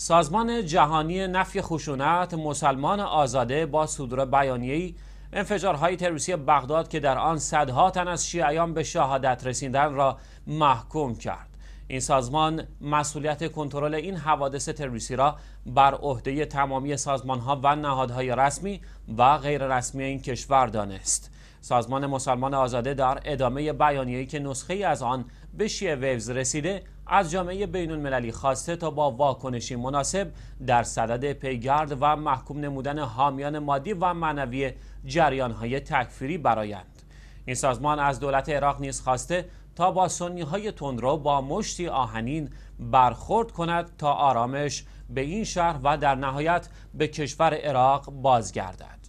سازمان جهانی نفی خشونت مسلمان آزاده با صدور بیانیه‌ای انفجارهای تروریستی بغداد که در آن صدها تن از شیعیان به شهادت رسیدن را محکوم کرد این سازمان مسئولیت کنترل این حوادث تروریستی را بر عهده تمامی سازمانها و نهادهای رسمی و غیررسمی این کشور دانست سازمان مسلمان آزاده در ادامه بیانیه‌ای که نسخه ای از آن به شیعه ویوز رسیده از جامعه بین المللی خواسته تا با واکنشی مناسب در صدد پیگرد و محکوم نمودن حامیان مادی و معنوی جریانهای تکفیری برایند این سازمان از دولت عراق نیز خواسته تا با سنی های تندرو با مشتی آهنین برخورد کند تا آرامش به این شهر و در نهایت به کشور عراق بازگردد